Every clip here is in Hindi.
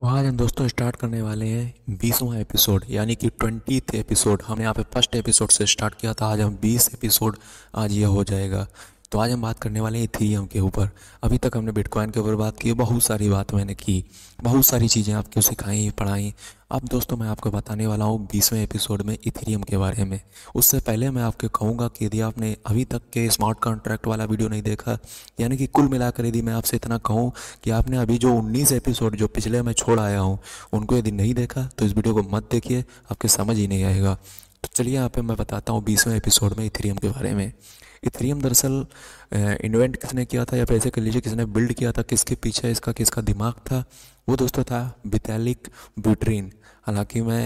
तो आज हम दोस्तों स्टार्ट करने वाले हैं बीसवा एपिसोड यानी कि ट्वेंटी एपिसोड हमने यहाँ पे फर्स्ट एपिसोड से स्टार्ट किया था आज हम बीस एपिसोड आज ये हो जाएगा तो आज हम बात करने वाले हैं इथीरियम के ऊपर अभी तक हमने बिटकॉइन के ऊपर बात की बहुत सारी बात मैंने की बहुत सारी चीज़ें आपको सिखाई पढ़ाई अब दोस्तों मैं आपको बताने वाला हूँ बीसवें एपिसोड में इथेरियम के बारे में उससे पहले मैं आपको कहूँगा कि यदि आपने अभी तक के स्मार्ट कॉन्ट्रैक्ट वाला वीडियो नहीं देखा यानी कि कुल मिलाकर यदि मैं आपसे इतना कहूँ कि आपने अभी जो 19 एपिसोड जो पिछले मैं छोड़ आया हूँ उनको यदि नहीं देखा तो इस वीडियो को मत देखिए आपके समझ ही नहीं आएगा तो चलिए यहाँ पर मैं बताता हूँ बीसवें एपिसोड में इथेरियम के बारे में इथेरियम दरअसल इन्वेंट किसने किया था या पैसे कर लीजिए किसने बिल्ड किया था किसके पीछे इसका किसका दिमाग था वो दोस्तों था बितैलिक ब्यूट्रीन हालांकि मैं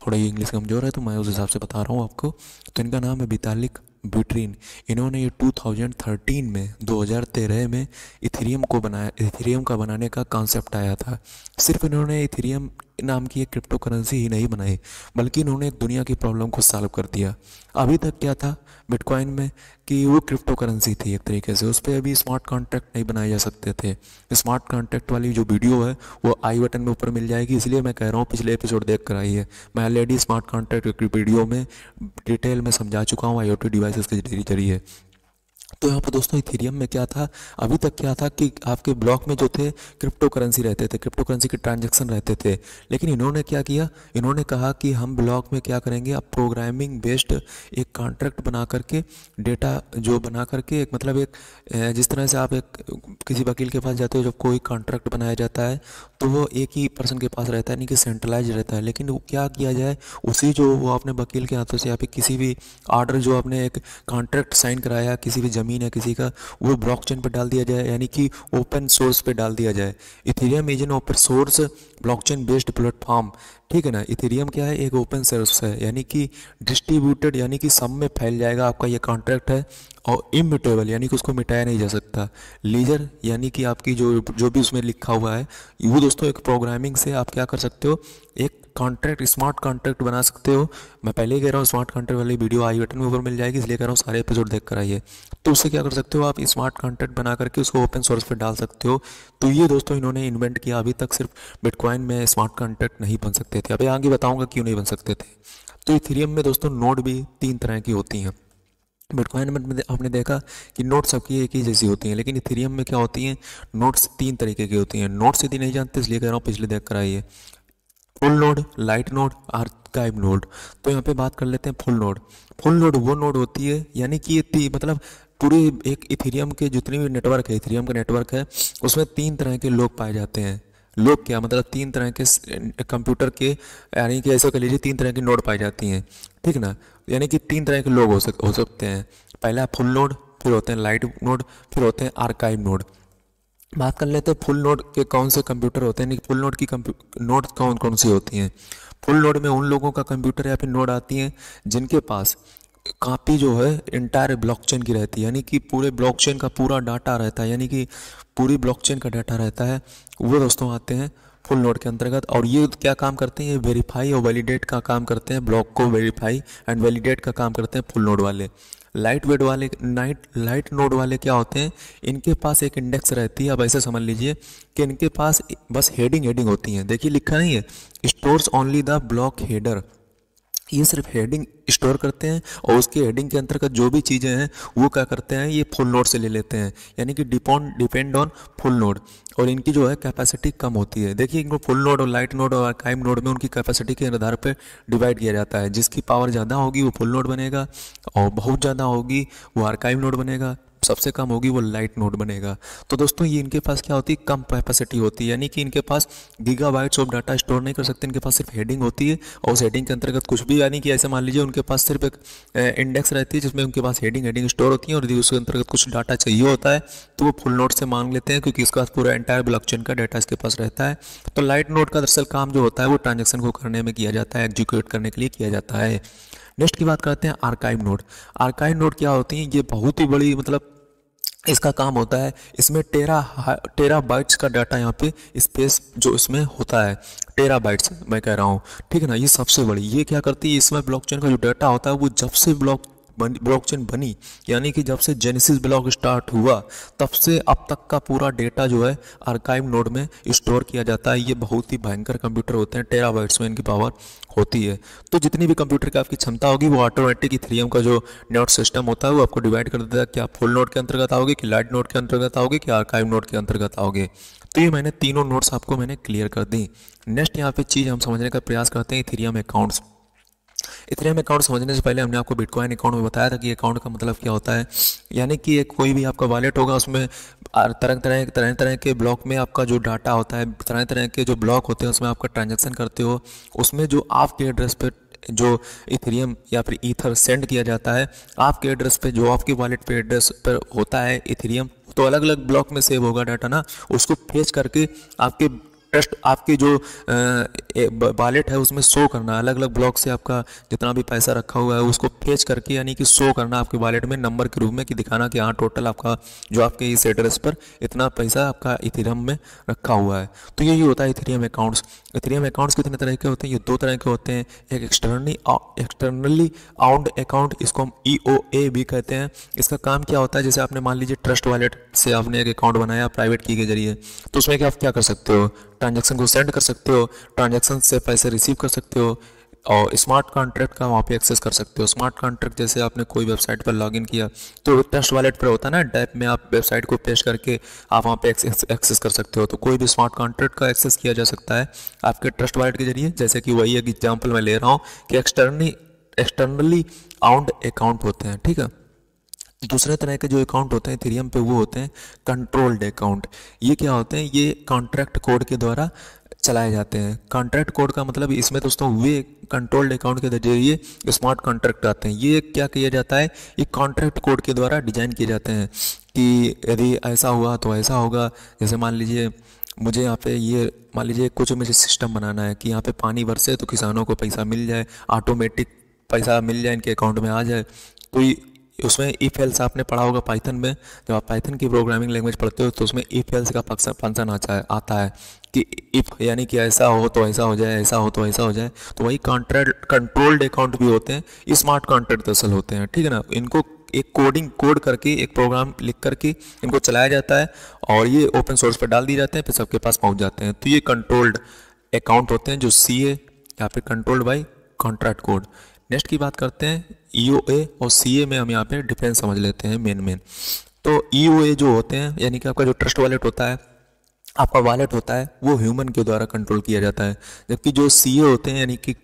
थोड़ा ये इंग्लिश कमज़ोर है तो मैं उस हिसाब से बता रहा हूँ आपको तो इनका नाम है बितालिक ब्यूट्रीन इन्होंने ये 2013 में 2013 में इथेरियम को बनाया इथेरियम का बनाने का कॉन्सेप्ट आया था सिर्फ इन्होंने इथेरियम नाम की एक क्रिप्टो करेंसी ही नहीं बनाई बल्कि इन्होंने एक दुनिया की प्रॉब्लम को सॉल्व कर दिया अभी तक क्या था बिटकॉइन में कि वो क्रिप्टो करेंसी थी एक तरीके से उस पर अभी स्मार्ट कॉन्ट्रैक्ट नहीं बनाए जा सकते थे स्मार्ट कॉन्ट्रैक्ट वाली जो वीडियो है वो आई बटन में ऊपर मिल जाएगी इसलिए मैं कह रहा हूँ पिछले एपिसोड देख कर आई है मैं ऑलरेडी स्मार्ट कॉन्ट्रैक्ट वीडियो में डिटेल में समझा चुका हूँ आई ओ टी डिवाइसेस के जरिए तो यहाँ पर दोस्तों इथेरियम में क्या था अभी तक क्या था कि आपके ब्लॉक में जो थे क्रिप्टो करेंसी रहते थे क्रिप्टो करेंसी के ट्रांजैक्शन रहते थे लेकिन इन्होंने क्या किया इन्होंने कहा कि हम ब्लॉक में क्या करेंगे अब प्रोग्रामिंग बेस्ड एक कॉन्ट्रैक्ट बना करके डेटा जो बना करके एक मतलब एक जिस तरह से आप एक किसी वकील के पास जाते हो जब कोई कॉन्ट्रैक्ट बनाया जाता है तो वो एक ही पर्सन के पास रहता है यानी कि सेंट्रलाइज रहता है लेकिन क्या किया जाए उसी जो वो अपने वकील के हाथों से या फिर किसी भी ऑर्डर जो आपने एक कॉन्ट्रैक्ट साइन कराया किसी भी ज़मीन है किसी का वो ब्लॉकचेन पर डाल दिया जाए यानी कि ओपन सोर्स पर डाल दिया जाए Ethereum is an open source blockchain based platform ठीक है ना इथेरियम क्या है एक ओपन सोर्स है यानी कि डिस्ट्रीब्यूटेड यानी कि सब में फैल जाएगा आपका ये कॉन्ट्रैक्ट है और इमिटेबल यानी कि उसको मिटाया नहीं जा सकता लीजर यानी कि आपकी जो जो भी उसमें लिखा हुआ है वो दोस्तों एक प्रोग्रामिंग से आप क्या कर सकते हो एक कॉन्ट्रैक्ट स्मार्ट कॉन्ट्रैक्ट बना सकते हो मैं पहले ही कह रहा हूँ स्मार्ट कॉन्ट्रैक्ट वाली वीडियो आई बटन में ऊपर मिल जाएगी इसलिए कह रहा हूँ सारे एपिसोड देख कर आइए तो उससे क्या कर सकते हो आप स्मार्ट कॉन्ट्रैक्ट बना करके उसको ओपन सोर्स पर डाल सकते हो तो ये दोस्तों इन्होंने इन्वेंट किया अभी तक सिर्फ बिटकॉइन में स्मार्ट कॉन्ट्रैक्ट नहीं बन सकते थे अभी आगे बताऊँगा क्यों नहीं बन सकते थे तो इथेरियम में दोस्तों नोट भी तीन तरह की होती हैं बिटकॉइन में आपने देखा कि नोट सबकी एक ही जैसी होती हैं लेकिन इथेरियम में क्या होती हैं नोट्स तीन तरीके की होती हैं नोट्स यदि नहीं जानते इसलिए कह रहा हूँ पिछले देख कर आइए full node light node archive node तो यहाँ पे बात कर लेते हैं फुल नोड फुल नोड वो नोड होती है यानी कि मतलब पूरे एक इथेरियम के जितने भी नेटवर्क है इथेरियम का नेटवर्क है उसमें तीन तरह के लोग पाए जाते हैं लोग क्या मतलब तीन तरह के कंप्यूटर के यानी कि ऐसा कह लीजिए तीन तरह की नोड पाई जाती हैं ठीक ना यानी कि तीन तरह के लोग हो सक हो सकते हैं पहला फुल नोड फिर होते हैं लाइट नोड फिर होते हैं आर्काइव नोड बात कर लेते हैं फुल नोट के कौन से कंप्यूटर होते हैं फुल नोट की नोट कौन कौन सी होती हैं फुल नोट में उन लोगों का कंप्यूटर या फिर नोट आती हैं जिनके पास कापी जो है इंटायर ब्लॉकचेन की रहती है यानी कि पूरे ब्लॉकचेन का पूरा डाटा रहता है यानी कि पूरी ब्लॉकचेन का डाटा रहता है वो दोस्तों आते हैं फुल नोट के अंतर्गत और ये क्या काम करते हैं ये वेरीफाई और वैलिडेट का काम करते हैं ब्लॉक को वेरीफाई एंड वैलिडेट का काम करते हैं फुल नोट वाले लाइट वेट वाले नाइट लाइट नोड वाले क्या होते हैं इनके पास एक इंडेक्स रहती है अब ऐसे समझ लीजिए कि इनके पास बस हेडिंग हेडिंग होती है देखिए लिखा नहीं है stores only the block header ये सिर्फ हेडिंग स्टोर करते हैं और उसके हेडिंग के अंतर्गत जो भी चीज़ें हैं वो क्या करते हैं ये फुल नोड से ले लेते हैं यानी कि डिपॉन डिपेंड ऑन फुल नोड और इनकी जो है कैपेसिटी कम होती है देखिए इनको फुल नोड और लाइट नोड और आर्काइम नोड में उनकी कैपेसिटी के आधार पर डिवाइड किया जाता है जिसकी पावर ज़्यादा होगी वो फुल नोड बनेगा और बहुत ज़्यादा होगी वो आर्काइव नोड बनेगा सबसे कम होगी वो लाइट नोड बनेगा तो दोस्तों ये इनके पास क्या होती है कम कैपेसिटी होती है यानी कि इनके पास गीगाबाइट्स ऑफ डाटा स्टोर नहीं कर सकते इनके पास सिर्फ हेडिंग होती है और उस हेडिंग के अंतर्गत कुछ भी यानी कि ऐसे मान लीजिए उनके पास सिर्फ एक इंडेक्स रहती है जिसमें उनके पास हेडिंग हेडिंग स्टोर होती है और यदि उसके अंतर्गत कुछ डाटा चाहिए होता है तो वो फुल नोट से मांग लेते हैं क्योंकि इसके पास पूरा एंटायर ब्लॉक का डाटा इसके पास रहता है तो लाइट नोट का दरअसल काम जो होता है वो ट्रांजेक्शन को करने में किया जाता है एग्जीक्यूट करने के लिए किया जाता है नेक्स्ट की बात करते हैं आर्काइव नोट आर्काइव नोट क्या होती है ये बहुत ही बड़ी मतलब इसका काम होता है इसमें टेरा टेरा बाइट्स का डाटा यहाँ पे स्पेस जो इसमें होता है टेरा बाइट्स मैं कह रहा हूँ ठीक है ना ये सबसे बड़ी ये क्या करती है इसमें ब्लॉकचेन का जो डाटा होता है वो जब से ब्लॉक ब्लॉकचेन बनी यानी कि जब से जेनेसिस ब्लॉक स्टार्ट हुआ तब से अब तक का पूरा डेटा जो है आर्काइव नोड में स्टोर किया जाता है ये बहुत ही भयंकर कंप्यूटर होते हैं टेरा में इनकी पावर होती है तो जितनी भी कंप्यूटर की आपकी क्षमता होगी वो ऑटोमेटिक इथेरियम का जो नेट सिस्टम होता है वो आपको डिवाइड कर देता है कि आप फुल नोड के अंतर्गत आओगे कि लाइट नोड के अंतर्गत आओगे कि आर्काइव नोड के अंतर्गत आओगे तो ये मैंने तीनों नोट्स आपको मैंने क्लियर कर दी नेक्स्ट यहाँ पे चीज़ हम समझने का प्रयास करते हैं इथेरियम अकाउंट्स हम अकाउंट समझने से पहले हमने आपको बिटकॉइन अकाउंट में बताया था कि अकाउंट का मतलब क्या होता है यानी कि एक कोई भी आपका वॉलेट होगा उसमें तरह तरह तरह तरह के ब्लॉक में आपका जो डाटा होता है तरह तरह के जो ब्लॉक होते हैं उसमें आपका ट्रांजेक्शन करते हो उसमें जो आपके एड्रेस पर जो इथेरियम या फिर ईथर सेंड किया जाता है आपके एड्रेस पे जो आपके वॉलेट पे एड्रेस पर होता है इथेरियम तो अलग अलग ब्लॉक में सेव होगा डाटा ना उसको फेच करके आपके ट्रस्ट आपके जो वॉलेट है उसमें शो करना अलग अलग ब्लॉक से आपका जितना भी पैसा रखा हुआ है उसको फेच करके यानी कि शो करना आपके वॉलेट में नंबर के रूप में कि दिखाना कि हाँ टोटल आपका जो आपके इस एड्रेस पर इतना पैसा आपका इथेरियम में रखा हुआ है तो यही होता है इथेरियम अकाउंट्स इथेरियम अकाउंट्स कितने तरह के होते हैं ये दो तरह के होते हैं एक एक्सटर्नली एक्सटर्नली आउंड अकाउंट इसको हम ई ओ ए भी कहते हैं इसका काम क्या होता है जैसे आपने मान लीजिए ट्रस्ट वॉलेट से आपने एक अकाउंट बनाया प्राइवेट की के जरिए तो उसमें क्या आप क्या कर सकते हो ट्रांजेक्शन को सेंड कर सकते हो ट्रांजेक्शन ट्रांजेक्शन से पैसे रिसीव कर सकते हो और स्मार्ट कॉन्ट्रैक्ट का वहाँ पे एक्सेस कर सकते हो स्मार्ट कॉन्ट्रैक्ट जैसे आपने कोई वेबसाइट पर लॉगिन किया तो टेस्ट वॉलेट पर होता है ना डैप में आप वेबसाइट को पेश करके आप वहाँ पे एक्सेस कर सकते हो तो कोई भी स्मार्ट कॉन्ट्रैक्ट का एक्सेस किया जा सकता है आपके ट्रस्ट वॉलेट के जरिए जैसे कि वही एक एग्जाम्पल मैं ले रहा हूँ कि एक्सटर्नी एक्सटर्नली आउंड अकाउंट होते हैं ठीक है दूसरे तरह के जो अकाउंट होते हैं थीरियम पे वो होते हैं कंट्रोल्ड अकाउंट ये क्या होते हैं ये कॉन्ट्रैक्ट कोड के द्वारा चलाए जाते हैं कॉन्ट्रैक्ट कोड का मतलब इसमें दोस्तों वे कंट्रोल्ड अकाउंट के जरिए स्मार्ट कॉन्ट्रैक्ट आते हैं ये क्या किया जाता है ये कॉन्ट्रैक्ट कोड के द्वारा डिजाइन किए जाते हैं कि यदि ऐसा हुआ तो ऐसा होगा जैसे मान लीजिए मुझे यहाँ पे ये मान लीजिए कुछ मुझे सिस्टम बनाना है कि यहाँ पे पानी बरसे तो किसानों को पैसा मिल जाए ऑटोमेटिक पैसा मिल जाए इनके अकाउंट में आ जाए तो उसमें ई फेल्स आपने पढ़ा होगा पाइथन में जब आप पाइथन की प्रोग्रामिंग लैंग्वेज पढ़ते हो तो उसमें ई फेल्स का फंक्शन आता है आता है कि इफ़ यानी कि ऐसा हो तो ऐसा हो जाए ऐसा हो तो ऐसा हो जाए तो वही कॉन्ट्रैक्ट कंट्रोल्ड अकाउंट भी होते हैं स्मार्ट कॉन्ट्रैक्ट दरअसल होते हैं ठीक है ना इनको एक कोडिंग कोड करके एक प्रोग्राम लिख करके इनको चलाया जाता है और ये ओपन सोर्स पर डाल दिए जाते हैं फिर सबके पास पहुँच जाते हैं तो ये कंट्रोल्ड अकाउंट होते हैं जो सी ए या फिर controlled by contract code next की बात करते हैं ई ओ ए और सी ए में हम यहाँ पे डिफरेंस समझ लेते हैं मेन मेन तो ई ओ ए जो होते हैं यानी कि आपका जो ट्रस्ट वॉलेट होता है आपका वॉलेट होता है वो ह्यूमन के द्वारा कंट्रोल किया जाता है जबकि जो सी e होते हैं यानी कि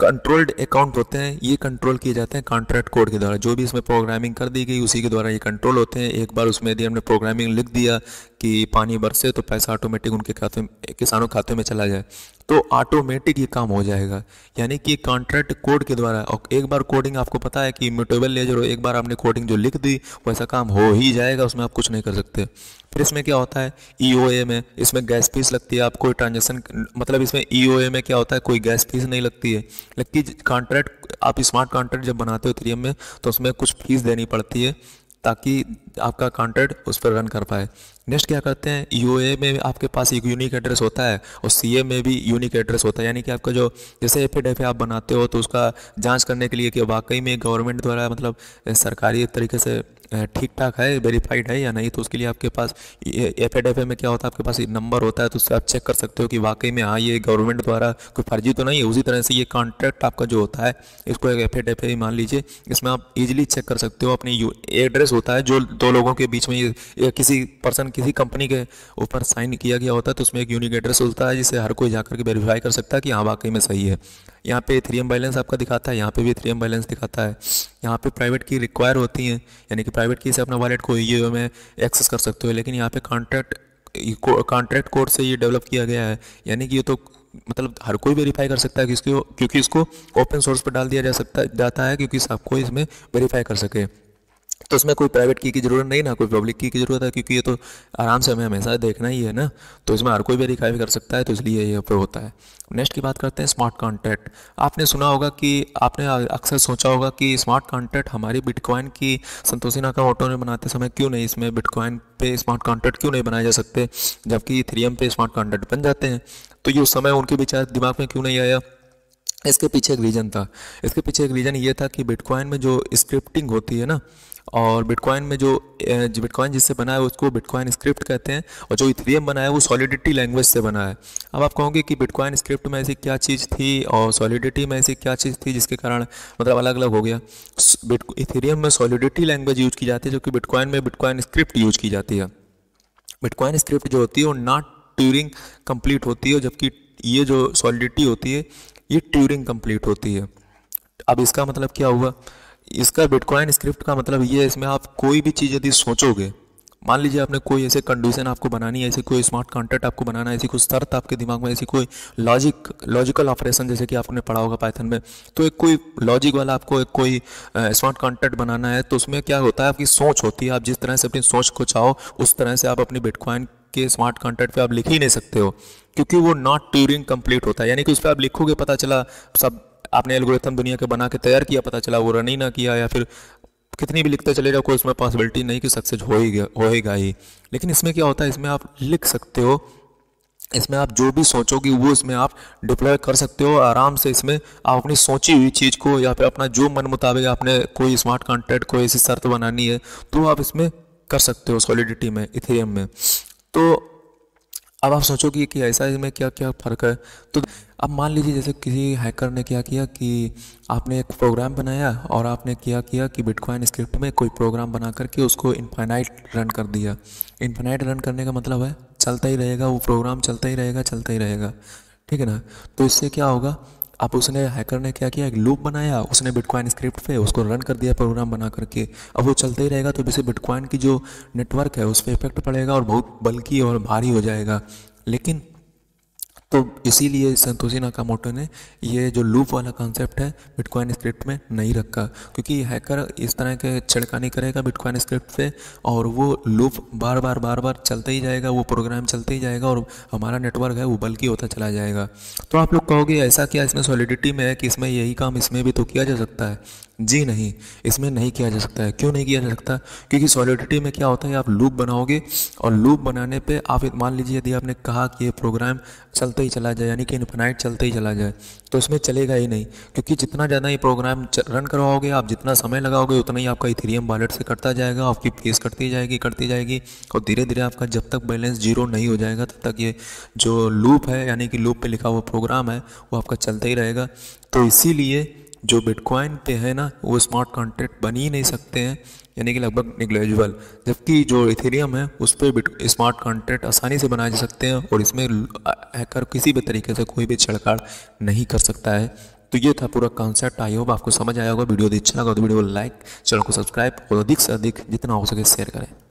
कंट्रोल्ड अकाउंट होते हैं ये कंट्रोल किए जाते हैं कॉन्ट्रैक्ट कोड के द्वारा जो भी इसमें प्रोग्रामिंग कर दी गई उसी के द्वारा ये कंट्रोल होते हैं एक बार उसमें यदि हमने प्रोग्रामिंग लिख दिया कि पानी बरसे तो पैसा ऑटोमेटिक उनके खाते किसानों खाते में चला जाए तो ऑटोमेटिक ये काम हो जाएगा यानी कि कॉन्ट्रैक्ट कोड के द्वारा और एक बार कोडिंग आपको पता है कि म्यूटेबल लेजर एक बार आपने कोडिंग जो लिख दी वैसा काम हो ही जाएगा उसमें आप कुछ नहीं कर सकते फिर इसमें क्या होता है ई e में इसमें गैस फीस लगती है आप कोई ट्रांजेक्शन मतलब इसमें ई e में क्या होता है कोई गैस फीस नहीं लगती है लेकिन कॉन्ट्रैक्ट आप स्मार्ट कॉन्ट्रैक्ट जब बनाते हो थ्री में तो उसमें कुछ फीस देनी पड़ती है ताकि आपका कॉन्ट्रैक्ट उस पर रन कर पाए नेक्स्ट क्या करते हैं यू में आपके पास एक यूनिक एड्रेस होता है और सी में भी यूनिक एड्रेस होता है यानी कि आपका जो जैसे एफिडेफ आप बनाते हो तो उसका जांच करने के लिए कि वाकई में गवर्नमेंट द्वारा मतलब सरकारी तरीके से ठीक ठाक है वेरीफाइड है या नहीं तो उसके लिए आपके पास एफ एड में क्या होता है आपके पास एक नंबर होता है तो उससे आप चेक कर सकते हो कि वाकई में हाँ ये गवर्नमेंट द्वारा कोई फर्जी तो नहीं है उसी तरह से ये कॉन्ट्रैक्ट आपका जो होता है इसको एक एफ मान लीजिए इसमें आप इजिली चेक कर सकते हो अपनी एड्रेस होता है जो दो लोगों के बीच में या किसी पर्सन किसी कंपनी के ऊपर साइन किया गया होता है तो उसमें एक यूनिक एड्रेस होता है जिसे हर कोई जाकर के वेरीफाई कर सकता है कि हाँ वाकई में सही है यहाँ पे थ्री एम बैलेंस आपका दिखाता है यहाँ पे भी थ्री एम बैलेंस दिखाता है यहाँ पे प्राइवेट की रिक्वायर होती हैं यानी कि प्राइवेट की से अपना वॉलेट को ई में एक्सेस कर सकते हो लेकिन यहाँ पे कॉन्ट्रैक्ट कॉन्ट्रैक्ट कोड से ये डेवलप किया गया है यानी कि ये तो मतलब हर कोई वेरीफाई कर सकता है क्योंकि क्योंकि इसको ओपन सोर्स पर डाल दिया जा सकता जाता है क्योंकि सबको इसमें वेरीफाई कर सके तो इसमें कोई प्राइवेट की की ज़रूरत नहीं ना कोई पब्लिक की की ज़रूरत है क्योंकि ये तो आराम से हमें हमेशा देखना ही है ना तो इसमें हर कोई वेरीफाई कर सकता है तो इसलिए ये पे होता है नेक्स्ट की बात करते हैं स्मार्ट कॉन्ट्रैक्ट आपने सुना होगा कि आपने अक्सर सोचा होगा कि स्मार्ट कॉन्ट्रैक्ट हमारी बिटकॉइन की संतोषी ऑटो ने बनाते समय क्यों नहीं इसमें बिटकॉइन पे स्मार्ट कॉन्ट्रैक्ट क्यों नहीं बनाए जा सकते जबकि थ्रीएम पे स्मार्ट कॉन्ट्रैक्ट बन जाते हैं तो ये उस समय उनके विचार दिमाग में क्यों नहीं आया इसके पीछे एक रीज़न था इसके पीछे एक रीज़न ये था कि बिटकॉइन में जो स्क्रिप्टिंग होती है ना और बिटकॉइन में जो बिटकॉइन जिससे बना है उसको बिटकॉइन स्क्रिप्ट कहते हैं और जो इथेरियम बना है वो सॉलिडिटी लैंग्वेज से बना है अब आप कहोगे कि बिटकॉइन स्क्रिप्ट में ऐसी क्या चीज़ थी और सॉलिडिटी में ऐसी क्या चीज़ थी जिसके कारण मतलब अलग अलग हो गया इथेरियम में सॉलिडिटी लैंग्वेज यूज की जाती है जो कि बिटकॉइन में बिटकॉइन स्क्रिप्ट यूज की जाती है बिटकॉइन स्क्रिप्ट जो होती है वो नॉट ट्यूरिंग कंप्लीट होती है जबकि ये जो सॉलिडिटी होती है ये ट्यूरिंग कंप्लीट होती है अब इसका मतलब क्या हुआ इसका बिटकॉइन स्क्रिप्ट का मतलब ये है इसमें आप कोई भी चीज़ यदि सोचोगे मान लीजिए आपने कोई ऐसे कंडीशन आपको बनानी है ऐसे कोई स्मार्ट कॉन्ट्रैक्ट आपको बनाना है ऐसी कोई शर्त आपके दिमाग में ऐसी कोई लॉजिक लॉजिकल ऑपरेशन जैसे कि आपने पढ़ा होगा पाइथन में तो एक कोई लॉजिक वाला आपको एक कोई स्मार्ट कॉन्टेक्ट बनाना है तो उसमें क्या होता है आपकी सोच होती है आप जिस तरह से अपनी सोच को चाहो उस तरह से आप अपनी बिटकॉइन के स्मार्ट कॉन्टेक्ट पर आप लिख ही नहीं सकते हो क्योंकि वो नॉट ट्यूरिंग कंप्लीट होता है यानी कि उस पर आप लिखोगे पता चला सब आपने एल्गोरिथम दुनिया के बना के तैयार किया पता चला वो रन ही ना किया या फिर कितनी भी लिखते चले जाओ कोई उसमें पॉसिबिलिटी नहीं कि सक्सेस हो ही होएगा ही लेकिन इसमें क्या होता है इसमें आप लिख सकते हो इसमें आप जो भी सोचोगे वो इसमें आप डिप्लॉय कर सकते हो आराम से इसमें आप अपनी सोची हुई चीज़ को या फिर अपना जो मन मुताबिक आपने कोई स्मार्ट कॉन्ट्रैक्ट कोई ऐसी शर्त बनानी है तो आप इसमें कर सकते हो सॉलिडिटी में इथेरियम में तो अब आप सोचो कि, कि ऐसा इसमें क्या क्या फ़र्क है तो अब मान लीजिए जैसे किसी हैकर ने क्या किया कि आपने एक प्रोग्राम बनाया और आपने क्या किया कि बिटकॉइन स्क्रिप्ट में कोई प्रोग्राम बना करके उसको इन्फाइनाइट रन कर दिया इन्फाइनाइट रन करने का मतलब है चलता ही रहेगा वो प्रोग्राम चलता ही रहेगा चलता ही रहेगा ठीक है ना तो इससे क्या होगा अब उसने हैकर ने क्या किया एक लूप बनाया उसने बिटकॉइन स्क्रिप्ट पे उसको रन कर दिया प्रोग्राम बना करके अब वो चलते ही रहेगा तो जैसे बिटकॉइन की जो नेटवर्क है उस पर इफेक्ट पड़ेगा और बहुत बल्कि और भारी हो जाएगा लेकिन तो इसीलिए संतोषी नाकामोटो ने ये जो लूप वाला कॉन्सेप्ट है बिटकॉइन स्क्रिप्ट में नहीं रखा क्योंकि हैकर इस तरह के छिड़कानी करेगा बिटकॉइन स्क्रिप्ट से और वो लूप बार बार बार बार चलते ही जाएगा वो प्रोग्राम चलते ही जाएगा और हमारा नेटवर्क है वो बल्कि होता चला जाएगा तो आप लोग कहोगे ऐसा क्या इसमें सॉलिडिटी में है कि इसमें यही काम इसमें भी तो किया जा सकता है जी नहीं इसमें नहीं किया जा सकता है क्यों नहीं किया जा सकता क्योंकि सॉलिडिटी में क्या होता है आप लूप बनाओगे और लूप बनाने पे आप मान लीजिए यदि आपने कहा कि ये प्रोग्राम चलते ही चला जाए यानी कि इन्फिनाइट चलते ही चला जाए तो इसमें चलेगा ही नहीं क्योंकि जितना ज़्यादा ये प्रोग्राम रन करवाओगे आप जितना समय लगाओगे उतना ही आपका इथेरियम वॉलेट से कटता जाएगा आपकी फीस कटती जाएगी कटती जाएगी और धीरे धीरे आपका जब तक बैलेंस जीरो नहीं हो जाएगा तब तक ये जो लूप है यानी कि लूप पर लिखा हुआ प्रोग्राम है वो आपका चलता ही रहेगा तो इसीलिए जो बिटकॉइन पे है ना वो स्मार्ट कॉन्ट्रैक्ट बन ही नहीं सकते हैं यानी कि लगभग निग्लेजिबल जबकि जो इथेरियम है उस पर स्मार्ट कॉन्ट्रैक्ट आसानी से बनाए जा सकते हैं और इसमें हैकर किसी भी तरीके से कोई भी छेड़छाड़ नहीं कर सकता है तो ये था पूरा कॉन्सेप्ट आई होप आपको समझ आया होगा वीडियो अच्छा लगा तो वीडियो को लाइक चैनल को सब्सक्राइब और अधिक से अधिक जितना हो सके शेयर करें